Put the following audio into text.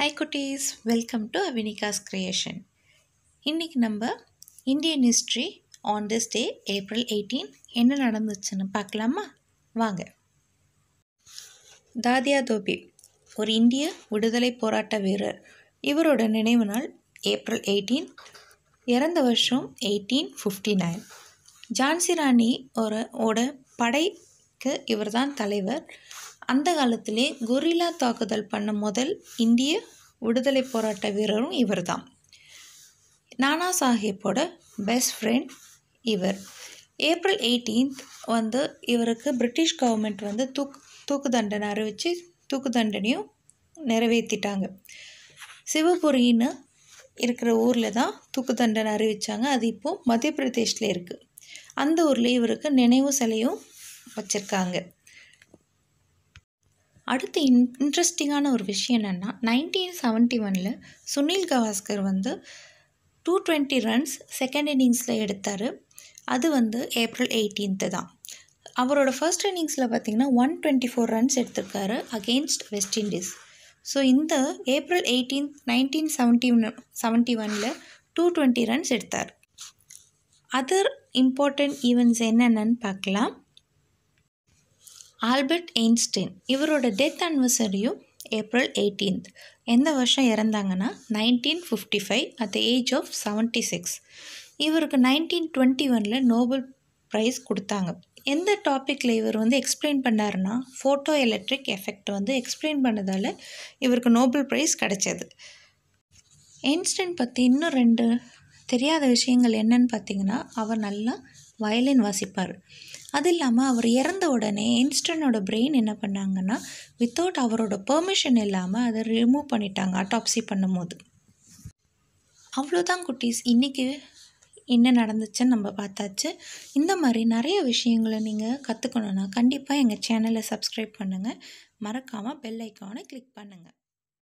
hi குட்டீஸ் welcome to அவினிகாஸ் creation இன்றைக்கி நம்ம Indian history on this day April eighteen என்ன நடந்துச்சுன்னு பார்க்கலாமா வாங்க தாதியா தோபி ஒரு இந்திய விடுதலை போராட்ட வீரர் இவரோட நினைவு நாள் ஏப்ரல் எயிட்டீன் இறந்த வருஷம் eighteen fifty nine Jhansi Rani ஒரு ஓட படைக்கு இவர் தான் தலைவர் அந்த காலத்திலே கொரில்லா தாக்குதல் பண்ண முதல் இந்திய விடுதலை போராட்ட வீரரும் இவர் தான் நானா சாஹிப்போட பெஸ்ட் ஃப்ரெண்ட் இவர் ஏப்ரல் எயிட்டீன்த் வந்து இவருக்கு பிரிட்டிஷ் கவர்மெண்ட் வந்து தூக்கு தூக்கு தண்டனை அறிவித்து தூக்கு தண்டனையும் நிறைவேற்றிட்டாங்க சிவபுரின்னு இருக்கிற ஊரில் தான் தூக்கு தண்டனை அறிவித்தாங்க அது இப்போது மத்திய பிரதேஷில் இருக்குது அந்த ஊரில் இவருக்கு நினைவு சிலையும் வச்சுருக்காங்க அடுத்து இன் இன்ட்ரெஸ்டிங்கான ஒரு விஷயம் என்னென்னா நைன்டீன் செவன்ட்டி ஒனில் சுனில் கவாஸ்கர் வந்து டூ டுவெண்ட்டி ரன்ஸ் செகண்ட் இன்னிங்ஸில் எடுத்தார் அது வந்து ஏப்ரல் எயிட்டீன்த்து தான் அவரோட ஃபர்ஸ்ட் இன்னிங்ஸில் பார்த்திங்கன்னா ஒன் டுவெண்ட்டி ஃபோர் ரன்ஸ் எடுத்திருக்காரு அகெயின்ஸ்ட் வெஸ்ட் இண்டீஸ் ஸோ இந்த April eighteenth nineteen seventy seventy ஒனில் டூ டுவெண்ட்டி ரன்ஸ் எடுத்தார் அதர் இம்பார்ட்டன்ட் ஈவெண்ட்ஸ் என்னென்னு பார்க்கலாம் ஆல்பர்ட் எயின்ஸ்டைன் இவரோட டெத் அனிவர்சரியும் ஏப்ரல் எயிட்டீன்த் எந்த வருஷம் இறந்தாங்கன்னா nineteen fifty five at the age of seventy six இவருக்கு நைன்டீன் டுவெண்ட்டி ஒனில் நோபல் ப்ரைஸ் கொடுத்தாங்க எந்த டாப்பிக்கில் இவர் வந்து எக்ஸ்பிளைன் பண்ணாருன்னா ஃபோட்டோ எலக்ட்ரிக் எஃபெக்ட் வந்து எக்ஸ்பிளைன் பண்ணதால் இவருக்கு நோபல் ப்ரைஸ் கிடைச்சது ஐன்ஸ்டைன் பற்றி இன்னும் ரெண்டு தெரியாத விஷயங்கள் என்னன்னு பார்த்தீங்கன்னா அவர் நல்லா வயலின் வாசிப்பார் அது இல்லாமல் அவர் இறந்த உடனே இன்ஸ்டனோட பிரெயின் என்ன பண்ணாங்கன்னா வித்தவுட் அவரோட பெர்மிஷன் இல்லாமல் அதை ரிமூவ் பண்ணிட்டாங்க அட்டாப்சி பண்ணும் போது அவ்வளோதான் குட்டீஸ் இன்றைக்கி என்ன நடந்துச்சுன்னு நம்ம பார்த்தாச்சு இந்த மாதிரி நிறைய விஷயங்களை நீங்கள் கற்றுக்கணுன்னா கண்டிப்பாக எங்கள் சேனலை சப்ஸ்கிரைப் பண்ணுங்கள் மறக்காமல் பெல் ஐக்கானை கிளிக் பண்ணுங்கள்